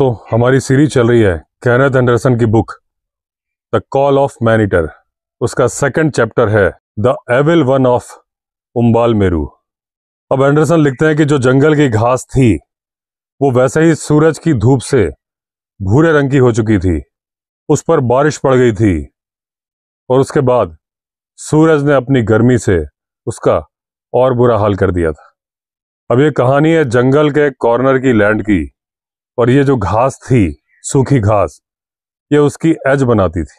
दोस्तों हमारी सीरीज चल रही है कैनथ एंडरसन की book the call of maneater उसका सेकंड चैप्टर है the evil one of Umbalmeru अब एंडरसन लिखते हैं कि जो जंगल की घास थी वो वैसे ही सूरज की धूप से भूरे रंग की हो चुकी थी उस पर बारिश पड़ गई थी और उसके बाद सूरज ने अपनी गर्मी से उसका और बुरा हाल कर दिया था अब ये कहानी है जंगल के कॉर्नर की लैंड की और ये जो घास थी सूखी घास ये उसकी एज बनाती थी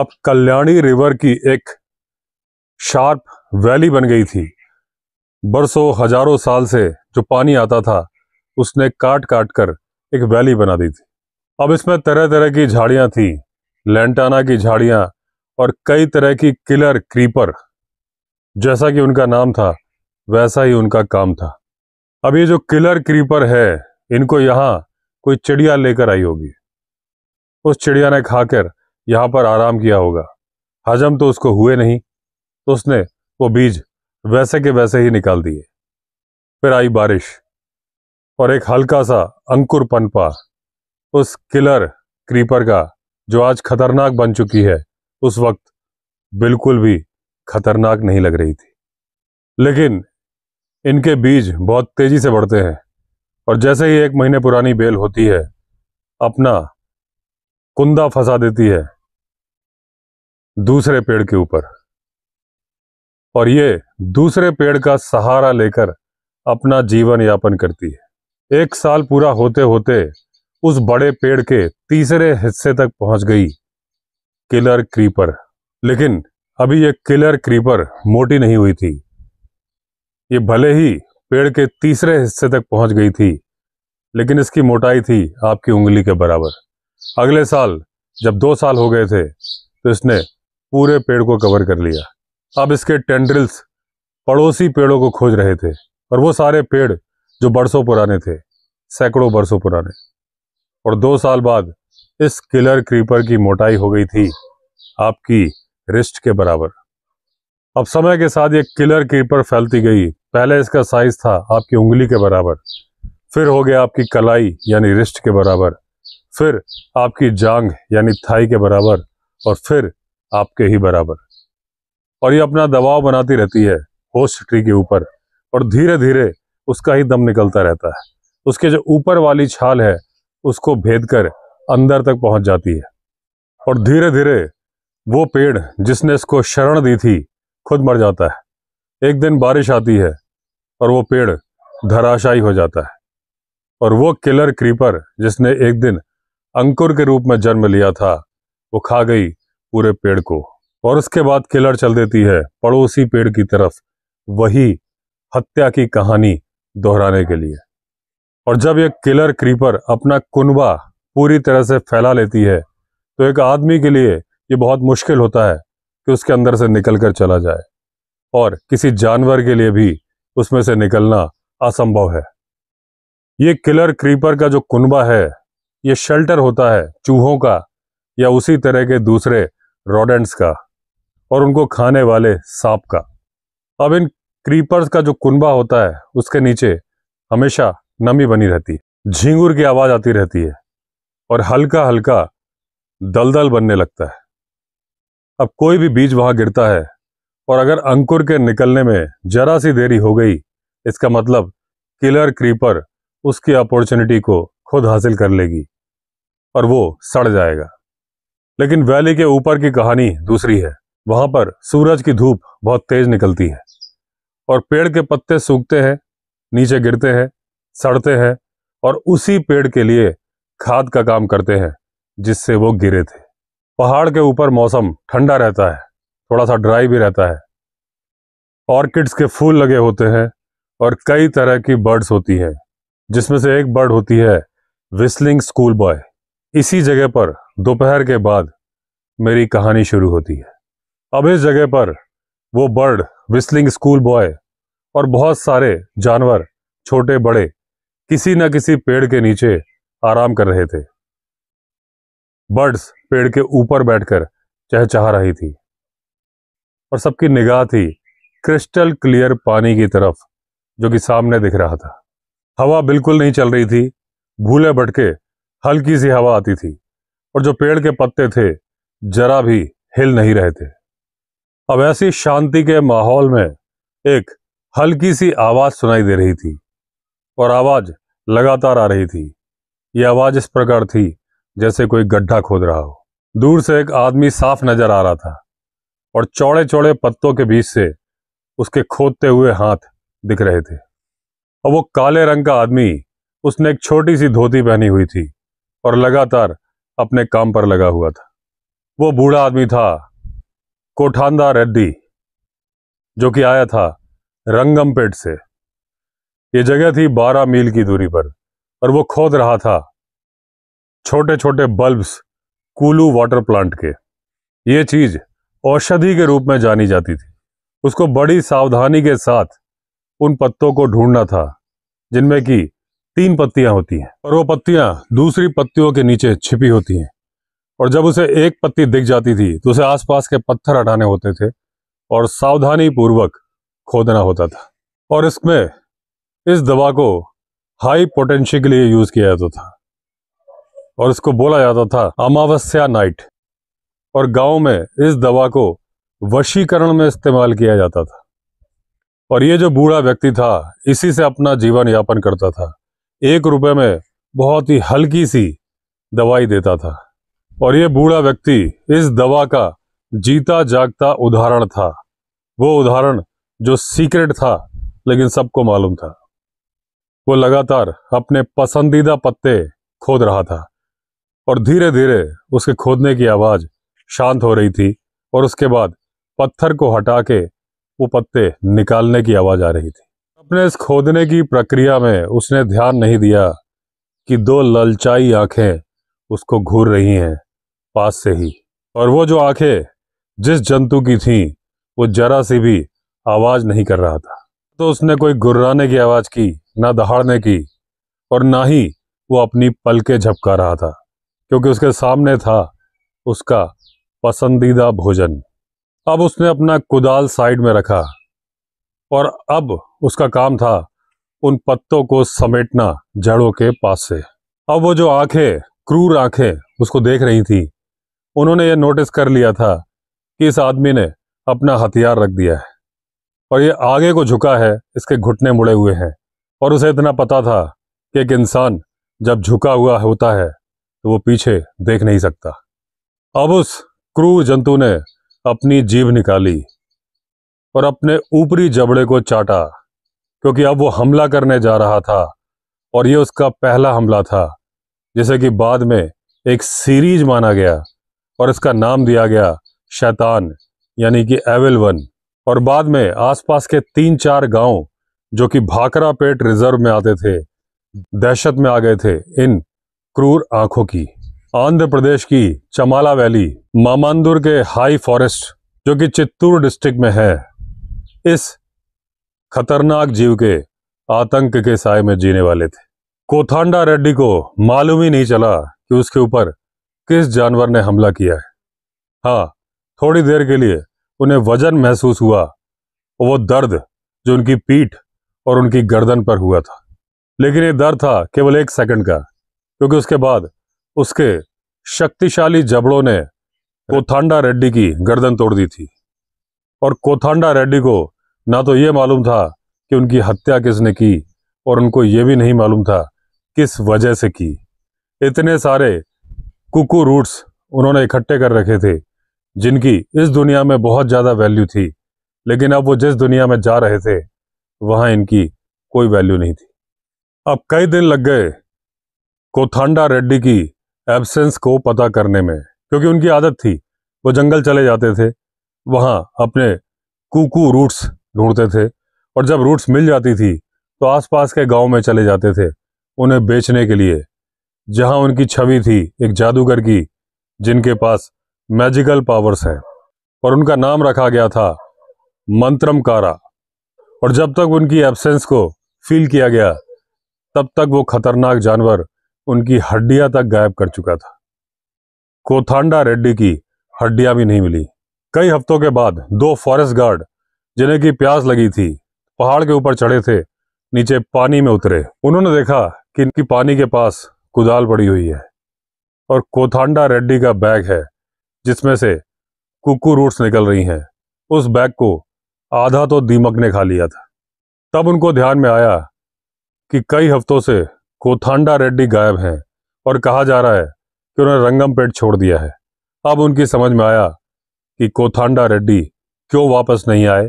अब कल्याणी रिवर की एक शार्प वैली बन गई थी बरसों हजारों साल से जो पानी आता था उसने काट काट कर एक वैली बना दी थी अब इसमें तरह तरह की झाड़ियां थी लेंटाना की झाड़ियां और कई तरह की किलर क्रीपर जैसा कि उनका नाम था वैसा ही उनका काम था अब ये जो किलर क्रीपर है इनको यहाँ कोई चिड़िया लेकर आई होगी उस चिड़िया ने खाकर यहाँ पर आराम किया होगा हजम तो उसको हुए नहीं तो उसने वो बीज वैसे के वैसे ही निकाल दिए फिर आई बारिश और एक हल्का सा अंकुर पनपा उस किलर क्रीपर का जो आज खतरनाक बन चुकी है उस वक्त बिल्कुल भी खतरनाक नहीं लग रही थी लेकिन इनके बीज बहुत तेज़ी से बढ़ते हैं और जैसे ही एक महीने पुरानी बेल होती है अपना कुंदा फंसा देती है दूसरे पेड़ के ऊपर और ये दूसरे पेड़ का सहारा लेकर अपना जीवन यापन करती है एक साल पूरा होते होते उस बड़े पेड़ के तीसरे हिस्से तक पहुंच गई किलर क्रीपर लेकिन अभी ये किलर क्रीपर मोटी नहीं हुई थी ये भले ही पेड़ के तीसरे हिस्से तक पहुंच गई थी लेकिन इसकी मोटाई थी आपकी उंगली के बराबर अगले साल जब दो साल हो गए थे तो इसने पूरे पेड़ को कवर कर लिया अब इसके टेंड्रिल्स पड़ोसी पेड़ों को खोज रहे थे और वो सारे पेड़ जो बरसों पुराने थे सैकड़ों बरसों पुराने और दो साल बाद इस किलर क्रीपर की मोटाई हो गई थी आपकी रिस्ट के बराबर अब समय के साथ ये किलर क्रीपर फैलती गई पहले इसका साइज था आपकी उंगली के बराबर फिर हो गया आपकी कलाई यानी रिस्ट के बराबर फिर आपकी जांग यानी थाई के बराबर और फिर आपके ही बराबर और ये अपना दबाव बनाती रहती है होस्ट ट्री के ऊपर और धीरे धीरे उसका ही दम निकलता रहता है उसके जो ऊपर वाली छाल है उसको भेद कर अंदर तक पहुंच जाती है और धीरे धीरे वो पेड़ जिसने इसको शरण दी थी खुद मर जाता है एक दिन बारिश आती है और वो पेड़ धराशायी हो जाता है और वो किलर क्रीपर जिसने एक दिन अंकुर के रूप में जन्म लिया था वो खा गई पूरे पेड़ को और उसके बाद किलर चल देती है पड़ोसी पेड़ की तरफ वही हत्या की कहानी दोहराने के लिए और जब ये किलर क्रीपर अपना कुनबा पूरी तरह से फैला लेती है तो एक आदमी के लिए ये बहुत मुश्किल होता है कि उसके अंदर से निकल कर चला जाए और किसी जानवर के लिए भी उसमें से निकलना असंभव है ये किलर क्रीपर का जो कुनबा है ये शेल्टर होता है चूहों का या उसी तरह के दूसरे रोडेंट्स का और उनको खाने वाले सांप का अब इन क्रीपर्स का जो कुनबा होता है उसके नीचे हमेशा नमी बनी रहती है झींगुर की आवाज़ आती रहती है और हल्का हल्का दलदल बनने लगता है अब कोई भी बीज वहाँ गिरता है और अगर अंकुर के निकलने में जरा सी देरी हो गई इसका मतलब किलर क्रीपर उसकी अपॉर्चुनिटी को खुद हासिल कर लेगी और वो सड़ जाएगा लेकिन वैली के ऊपर की कहानी दूसरी है वहाँ पर सूरज की धूप बहुत तेज निकलती है और पेड़ के पत्ते सूखते हैं नीचे गिरते हैं सड़ते हैं और उसी पेड़ के लिए खाद का काम करते हैं जिससे वो गिरे थे पहाड़ के ऊपर मौसम ठंडा रहता है थोड़ा सा ड्राई भी रहता है ऑर्किड्स के फूल लगे होते हैं और कई तरह की बर्ड्स होती हैं जिसमें से एक बर्ड होती है विस्लिंग स्कूल बॉय इसी जगह पर दोपहर के बाद मेरी कहानी शुरू होती है अब इस जगह पर वो बर्ड विस्लिंग स्कूल बॉय और बहुत सारे जानवर छोटे बड़े किसी न किसी पेड़ के नीचे आराम कर रहे थे बर्ड्स पेड़ के ऊपर बैठकर चहचहा रही थी और सबकी निगाह थी क्रिस्टल क्लियर पानी की तरफ जो कि सामने दिख रहा था हवा बिल्कुल नहीं चल रही थी भूले भटके हल्की सी हवा आती थी और जो पेड़ के पत्ते थे जरा भी हिल नहीं रहे थे अब ऐसी शांति के माहौल में एक हल्की सी आवाज़ सुनाई दे रही थी और आवाज़ लगातार आ रही थी ये आवाज़ इस प्रकार थी जैसे कोई गड्ढा खोद रहा हो दूर से एक आदमी साफ नजर आ रहा था और चौड़े चौड़े पत्तों के बीच से उसके खोदते हुए हाथ दिख रहे थे और वो काले रंग का आदमी उसने एक छोटी सी धोती पहनी हुई थी और लगातार अपने काम पर लगा हुआ था वो बूढ़ा आदमी था कोठांदा रेड्डी जो कि आया था रंगमपेट से ये जगह थी बारह मील की दूरी पर और वो खोद रहा था छोटे छोटे बल्ब्स कुलू वाटर प्लांट के ये चीज़ औषधि के रूप में जानी जाती थी उसको बड़ी सावधानी के साथ उन पत्तों को ढूंढना था जिनमें कि तीन पत्तियां होती हैं और वो पत्तियां दूसरी पत्तियों के नीचे छिपी होती हैं और जब उसे एक पत्ती दिख जाती थी तो उसे आसपास के पत्थर हटाने होते थे और सावधानी पूर्वक खोदना होता था और इसमें इस दवा को हाई पोटेंशियल के लिए यूज़ किया जाता था और इसको बोला जाता था अमावस्या नाइट और गांव में इस दवा को वशीकरण में इस्तेमाल किया जाता था और ये जो बूढ़ा व्यक्ति था इसी से अपना जीवन यापन करता था एक रुपए में बहुत ही हल्की सी दवाई देता था और ये बूढ़ा व्यक्ति इस दवा का जीता जागता उदाहरण था वो उदाहरण जो सीक्रेट था लेकिन सबको मालूम था वो लगातार अपने पसंदीदा पत्ते खोद रहा था और धीरे धीरे उसके खोदने की आवाज़ शांत हो रही थी और उसके बाद पत्थर को हटा के वो पत्ते निकालने की आवाज़ आ रही थी अपने इस खोदने की प्रक्रिया में उसने ध्यान नहीं दिया कि दो ललचाई आंखें उसको घूर रही हैं पास से ही और वो जो आंखें जिस जंतु की थीं वो जरा सी भी आवाज़ नहीं कर रहा था तो उसने कोई गुर्राने की आवाज़ की ना दहाड़ने की और ना ही वो अपनी पलके झपका रहा था क्योंकि उसके सामने था उसका पसंदीदा भोजन अब उसने अपना कुदाल साइड में रखा और अब उसका काम था उन पत्तों को समेटना जड़ों के पास से अब वो जो आंखें क्रूर आंखें उसको देख रही थी उन्होंने ये नोटिस कर लिया था कि इस आदमी ने अपना हथियार रख दिया है और ये आगे को झुका है इसके घुटने मुड़े हुए हैं और उसे इतना पता था कि एक इंसान जब झुका हुआ होता है वो पीछे देख नहीं सकता अब उस क्रूर जंतु ने अपनी जीभ निकाली और अपने ऊपरी जबड़े को चाटा क्योंकि अब वो हमला करने जा रहा था और ये उसका पहला हमला था जैसे कि बाद में एक सीरीज माना गया और इसका नाम दिया गया शैतान यानी कि एविल वन और बाद में आसपास के तीन चार गांव जो कि भाकरा पेट रिजर्व में आते थे दहशत में आ गए थे इन क्रूर आंखों की आंध्र प्रदेश की चमाला वैली मामांदुर के हाई फॉरेस्ट जो कि चित्तूर डिस्ट्रिक्ट में है इस खतरनाक जीव के आतंक के साय में जीने वाले थे कोथांडा रेड्डी को मालूम ही नहीं चला कि उसके ऊपर किस जानवर ने हमला किया है हाँ थोड़ी देर के लिए उन्हें वजन महसूस हुआ और वो दर्द जो उनकी पीठ और उनकी गर्दन पर हुआ था लेकिन ये दर्द था केवल एक सेकंड का क्योंकि उसके बाद उसके शक्तिशाली जबड़ों ने कोथांडा रेड्डी की गर्दन तोड़ दी थी और कोथांडा रेड्डी को ना तो ये मालूम था कि उनकी हत्या किसने की और उनको ये भी नहीं मालूम था किस वजह से की इतने सारे कुकू रूट्स उन्होंने इकट्ठे कर रखे थे जिनकी इस दुनिया में बहुत ज़्यादा वैल्यू थी लेकिन अब वो जिस दुनिया में जा रहे थे वहाँ इनकी कोई वैल्यू नहीं थी अब कई दिन लग गए कोथांडा रेड्डी की एब्सेंस को पता करने में क्योंकि उनकी आदत थी वो जंगल चले जाते थे वहाँ अपने कुकू रूट्स ढूंढते थे और जब रूट्स मिल जाती थी तो आसपास के गांव में चले जाते थे उन्हें बेचने के लिए जहाँ उनकी छवि थी एक जादूगर की जिनके पास मैजिकल पावर्स हैं और उनका नाम रखा गया था मंत्रम कारा और जब तक उनकी एब्सेंस को फील किया गया तब तक वो खतरनाक जानवर उनकी हड्डियां तक गायब कर चुका था कोथांडा रेड्डी की हड्डियां भी नहीं मिली कई हफ्तों के बाद दो फॉरेस्ट गार्ड जिन्हें की प्यास लगी थी पहाड़ के ऊपर चढ़े थे नीचे पानी में उतरे उन्होंने देखा कि इनकी पानी के पास कुदाल पड़ी हुई है और कोथांडा रेड्डी का बैग है जिसमें से कुकू रूट्स निकल रही हैं उस बैग को आधा तो दीमक ने खा लिया था तब उनको ध्यान में आया कि कई हफ्तों से कोथांडा रेड्डी गायब हैं और कहा जा रहा है कि उन्होंने पेट छोड़ दिया है अब उनकी समझ में आया कि कोथांडा रेड्डी क्यों वापस नहीं आए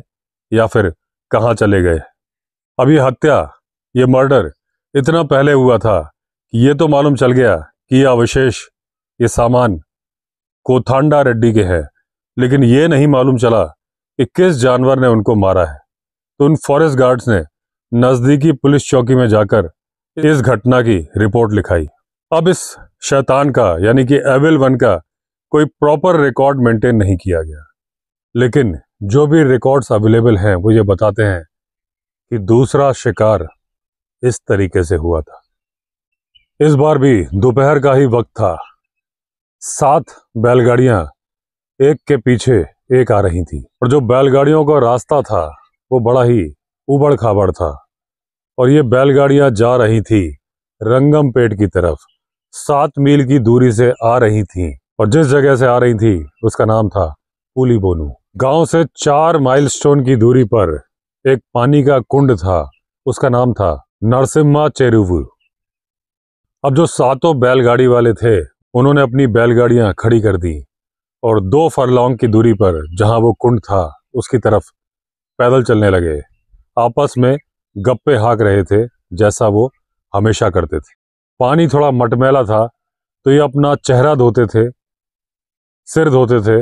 या फिर कहाँ चले गए अब हत्या ये मर्डर इतना पहले हुआ था कि ये तो मालूम चल गया कि यह अवशेष ये सामान कोथांडा रेड्डी के हैं लेकिन ये नहीं मालूम चला कि किस जानवर ने उनको मारा है तो उन फॉरेस्ट गार्ड्स ने नज़दीकी पुलिस चौकी में जाकर इस घटना की रिपोर्ट लिखाई अब इस शैतान का यानी कि एविल वन का कोई प्रॉपर रिकॉर्ड मेंटेन नहीं किया गया लेकिन जो भी रिकॉर्ड्स अवेलेबल हैं वो ये बताते हैं कि दूसरा शिकार इस तरीके से हुआ था इस बार भी दोपहर का ही वक्त था सात बैलगाड़ियां एक के पीछे एक आ रही थी और जो बैलगाड़ियों का रास्ता था वो बड़ा ही उबड़ खाबड़ था और ये बैलगाड़ियां जा रही थी रंगम पेट की तरफ सात मील की दूरी से आ रही थी और जिस जगह से आ रही थी उसका नाम था पुली बोनू गांव से चार माइलस्टोन की दूरी पर एक पानी का कुंड था उसका नाम था नरसिम्हा चेरुव अब जो सातों बैलगाड़ी वाले थे उन्होंने अपनी बैलगाड़ियां खड़ी कर दी और दो फरलोंग की दूरी पर जहां वो कुंड था उसकी तरफ पैदल चलने लगे आपस में गप्पे हाँक रहे थे जैसा वो हमेशा करते थे पानी थोड़ा मटमैला था तो ये अपना चेहरा धोते थे सिर धोते थे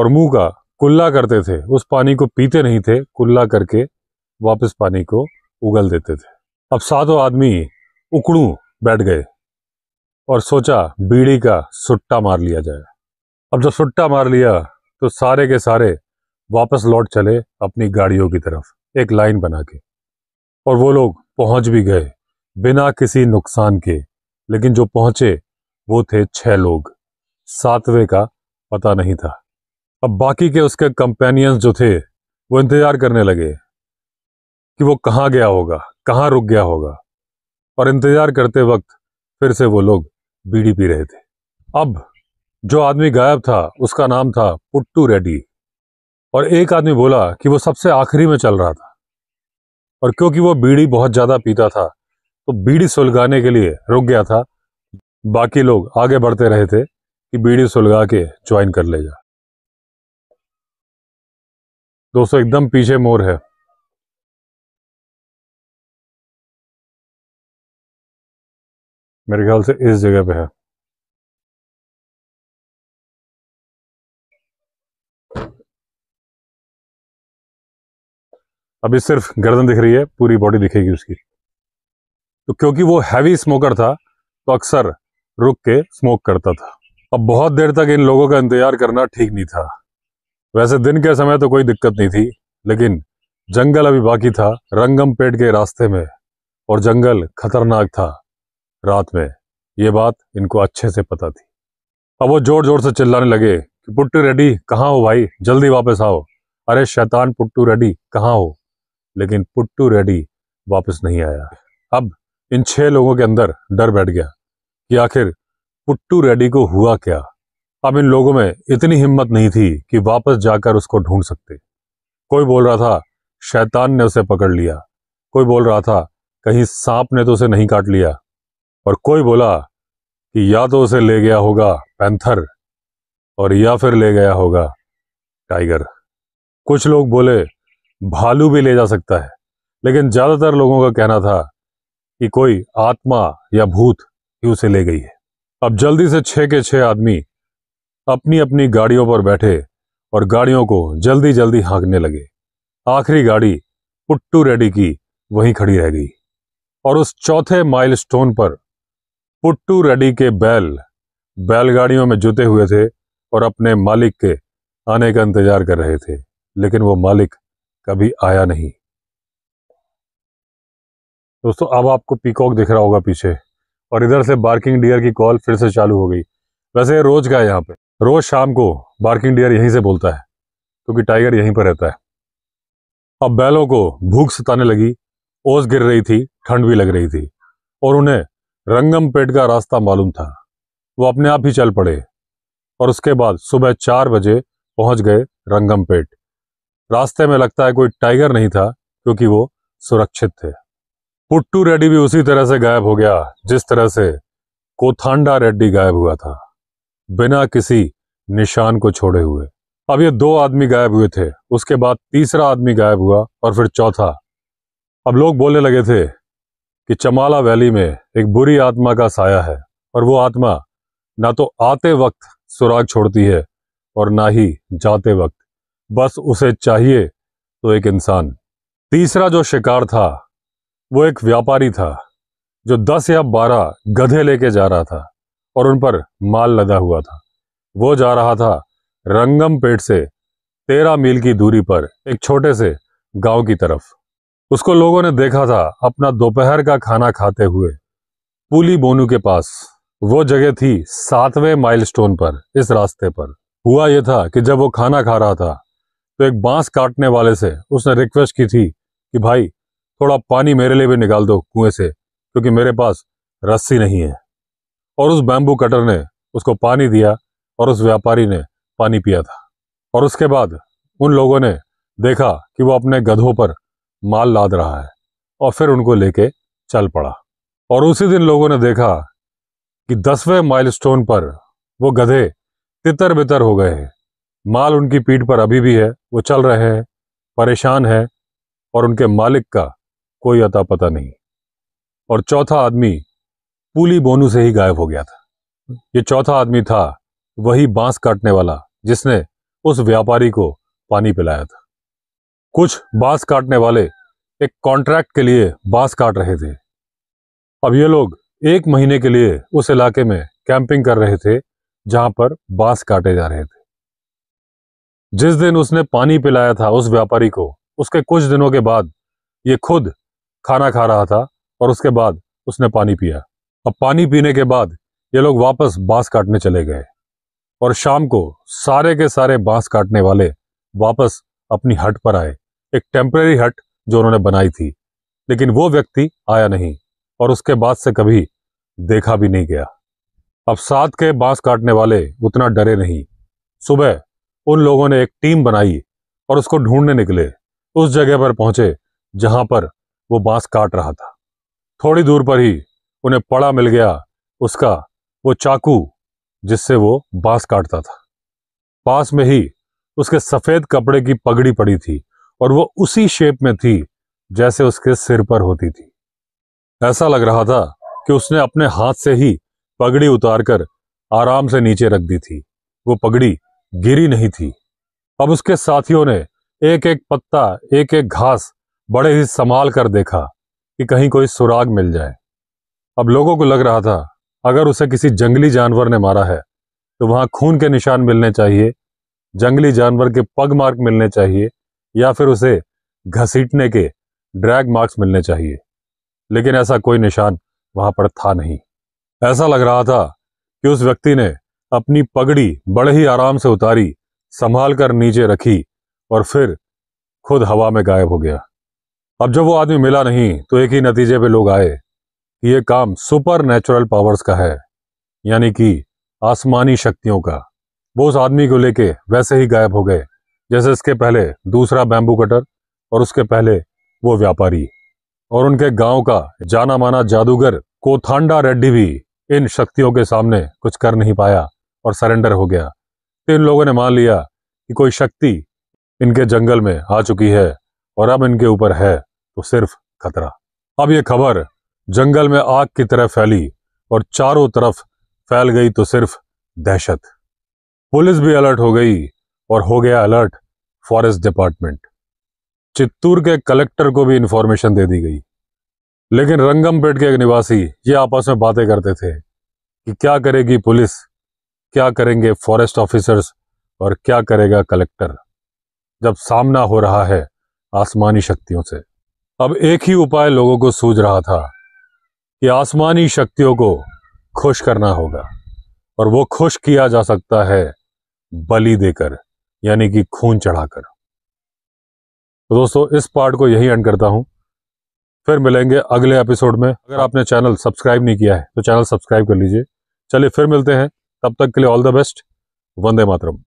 और मुंह का कुल्ला करते थे उस पानी को पीते नहीं थे कुल्ला करके वापस पानी को उगल देते थे अब सातों आदमी उकड़ू बैठ गए और सोचा बीड़ी का सुट्टा मार लिया जाए अब जब सुट्टा मार लिया तो सारे के सारे वापस लौट चले अपनी गाड़ियों की तरफ एक लाइन बना के और वो लोग पहुंच भी गए बिना किसी नुकसान के लेकिन जो पहुंचे वो थे छह लोग सातवें का पता नहीं था अब बाकी के उसके कंपेनियंस जो थे वो इंतजार करने लगे कि वो कहाँ गया होगा कहाँ रुक गया होगा और इंतजार करते वक्त फिर से वो लोग बीड़ी पी रहे थे अब जो आदमी गायब था उसका नाम था पुट्टू रेड्डी और एक आदमी बोला कि वो सबसे आखिरी में चल रहा था और क्योंकि वो बीड़ी बहुत ज़्यादा पीता था तो बीड़ी सुलगाने के लिए रुक गया था बाकी लोग आगे बढ़ते रहे थे कि बीड़ी सुलगा के ज्वाइन कर लेगा दोस्तों एकदम पीछे मोर है मेरे ख्याल से इस जगह पे है अभी सिर्फ गर्दन दिख रही है पूरी बॉडी दिखेगी उसकी तो क्योंकि वो हैवी स्मोकर था तो अक्सर रुक के स्मोक करता था अब बहुत देर तक इन लोगों का इंतजार करना ठीक नहीं था वैसे दिन के समय तो कोई दिक्कत नहीं थी लेकिन जंगल अभी बाकी था रंगम पेट के रास्ते में और जंगल खतरनाक था रात में ये बात इनको अच्छे से पता थी अब वो जोर जोर से चिल्लाने लगे कि पुट्टू रेडी कहाँ हो भाई जल्दी वापस आओ अरे शैतान पुट्टू रेडी कहाँ हो लेकिन पुट्टू रेडी वापस नहीं आया अब इन छह लोगों के अंदर डर बैठ गया कि आखिर पुट्टू रेडी को हुआ क्या अब इन लोगों में इतनी हिम्मत नहीं थी कि वापस जाकर उसको ढूंढ सकते कोई बोल रहा था शैतान ने उसे पकड़ लिया कोई बोल रहा था कहीं सांप ने तो उसे नहीं काट लिया और कोई बोला कि या तो उसे ले गया होगा पैंथर और या फिर ले गया होगा टाइगर कुछ लोग बोले भालू भी ले जा सकता है लेकिन ज्यादातर लोगों का कहना था कि कोई आत्मा या भूत ही उसे ले गई है अब जल्दी से छः के छः आदमी अपनी अपनी गाड़ियों पर बैठे और गाड़ियों को जल्दी जल्दी हाँकने लगे आखिरी गाड़ी पुट्टू रेड्डी की वहीं खड़ी रह गई और उस चौथे माइलस्टोन पर पुट्टू रेड्डी के बैल बैलगाड़ियों में जुटे हुए थे और अपने मालिक के आने का इंतजार कर रहे थे लेकिन वो मालिक कभी आया नहीं दोस्तों अब आपको पीकॉक दिख रहा होगा पीछे और इधर से बार्किंग डियर की कॉल फिर से चालू हो गई वैसे रोज का है यहाँ पे रोज शाम को बार्किंग डियर यहीं से बोलता है क्योंकि टाइगर यहीं पर रहता है अब बैलों को भूख सताने लगी ओस गिर रही थी ठंड भी लग रही थी और उन्हें रंगम पेट का रास्ता मालूम था वो अपने आप ही चल पड़े और उसके बाद सुबह चार बजे पहुंच गए रंगम पेट रास्ते में लगता है कोई टाइगर नहीं था क्योंकि वो सुरक्षित थे पुट्टू रेड्डी भी उसी तरह से गायब हो गया जिस तरह से कोथांडा रेड्डी गायब हुआ था बिना किसी निशान को छोड़े हुए अब ये दो आदमी गायब हुए थे उसके बाद तीसरा आदमी गायब हुआ और फिर चौथा अब लोग बोलने लगे थे कि चमाला वैली में एक बुरी आत्मा का साया है और वो आत्मा ना तो आते वक्त सुराग छोड़ती है और ना ही जाते वक्त बस उसे चाहिए तो एक इंसान तीसरा जो शिकार था वो एक व्यापारी था जो दस या बारह गधे लेके जा रहा था और उन पर माल लदा हुआ था वो जा रहा था रंगम पेट से तेरह मील की दूरी पर एक छोटे से गांव की तरफ उसको लोगों ने देखा था अपना दोपहर का खाना खाते हुए पुली बोनू के पास वो जगह थी सातवें माइलस्टोन पर इस रास्ते पर हुआ यह था कि जब वो खाना खा रहा था तो एक बांस काटने वाले से उसने रिक्वेस्ट की थी कि भाई थोड़ा पानी मेरे लिए भी निकाल दो कुएं से क्योंकि मेरे पास रस्सी नहीं है और उस बैम्बू कटर ने उसको पानी दिया और उस व्यापारी ने पानी पिया था और उसके बाद उन लोगों ने देखा कि वो अपने गधों पर माल लाद रहा है और फिर उनको लेके चल पड़ा और उसी दिन लोगों ने देखा कि दसवें माइलस्टोन पर वो गधे तितर बितर हो गए हैं माल उनकी पीठ पर अभी भी है वो चल रहे हैं परेशान है और उनके मालिक का कोई अता पता नहीं और चौथा आदमी पुली बोनू से ही गायब हो गया था ये चौथा आदमी था वही बांस काटने वाला जिसने उस व्यापारी को पानी पिलाया था कुछ बांस काटने वाले एक कॉन्ट्रैक्ट के लिए बांस काट रहे थे अब ये लोग एक महीने के लिए उस इलाके में कैंपिंग कर रहे थे जहां पर बांस काटे जा रहे थे जिस दिन उसने पानी पिलाया था उस व्यापारी को उसके कुछ दिनों के बाद ये खुद खाना खा रहा था और उसके बाद उसने पानी पिया अब पानी पीने के बाद ये लोग वापस बांस काटने चले गए और शाम को सारे के सारे बांस काटने वाले वापस अपनी हट पर आए एक टेम्प्रेरी हट जो उन्होंने बनाई थी लेकिन वो व्यक्ति आया नहीं और उसके बाद से कभी देखा भी नहीं गया अब साथ के बांस काटने वाले उतना डरे नहीं सुबह उन लोगों ने एक टीम बनाई और उसको ढूंढने निकले उस जगह पर पहुंचे जहां पर वो बांस काट रहा था थोड़ी दूर पर ही उन्हें पड़ा मिल गया उसका वो चाकू जिससे वो बांस काटता था पास में ही उसके सफ़ेद कपड़े की पगड़ी पड़ी थी और वो उसी शेप में थी जैसे उसके सिर पर होती थी ऐसा लग रहा था कि उसने अपने हाथ से ही पगड़ी उतारकर आराम से नीचे रख दी थी वो पगड़ी गिरी नहीं थी अब उसके साथियों ने एक एक पत्ता एक एक घास बड़े ही संभाल कर देखा कि कहीं कोई सुराग मिल जाए अब लोगों को लग रहा था अगर उसे किसी जंगली जानवर ने मारा है तो वहाँ खून के निशान मिलने चाहिए जंगली जानवर के पग मार्क मिलने चाहिए या फिर उसे घसीटने के ड्रैग मार्क्स मिलने चाहिए लेकिन ऐसा कोई निशान वहाँ पर था नहीं ऐसा लग रहा था कि उस व्यक्ति ने अपनी पगड़ी बड़े ही आराम से उतारी संभाल कर नीचे रखी और फिर खुद हवा में गायब हो गया अब जब वो आदमी मिला नहीं तो एक ही नतीजे पे लोग आए कि ये काम सुपर नेचुरल पावर्स का है यानी कि आसमानी शक्तियों का वो उस आदमी को लेके वैसे ही गायब हो गए जैसे इसके पहले दूसरा बैम्बू कटर और उसके पहले वो व्यापारी और उनके गांव का जाना माना जादूगर कोथांडा रेड्डी भी इन शक्तियों के सामने कुछ कर नहीं पाया और सरेंडर हो गया तो इन लोगों ने मान लिया कि कोई शक्ति इनके जंगल में आ चुकी है और अब इनके ऊपर है तो सिर्फ खतरा अब ये खबर जंगल में आग की तरह फैली और चारों तरफ फैल गई तो सिर्फ दहशत पुलिस भी अलर्ट हो गई और हो गया अलर्ट फॉरेस्ट डिपार्टमेंट चित्तूर के कलेक्टर को भी इंफॉर्मेशन दे दी गई लेकिन रंगमपेट के एक निवासी ये आपस में बातें करते थे कि क्या करेगी पुलिस क्या करेंगे फॉरेस्ट ऑफिसर्स और क्या करेगा कलेक्टर जब सामना हो रहा है आसमानी शक्तियों से अब एक ही उपाय लोगों को सूझ रहा था कि आसमानी शक्तियों को खुश करना होगा और वो खुश किया जा सकता है बलि देकर यानी कि खून चढ़ाकर तो दोस्तों इस पार्ट को यही एंड करता हूं फिर मिलेंगे अगले एपिसोड में अगर आपने चैनल सब्सक्राइब नहीं किया है तो चैनल सब्सक्राइब कर लीजिए चलिए फिर मिलते हैं तब तक के लिए ऑल द बेस्ट वंदे मातरम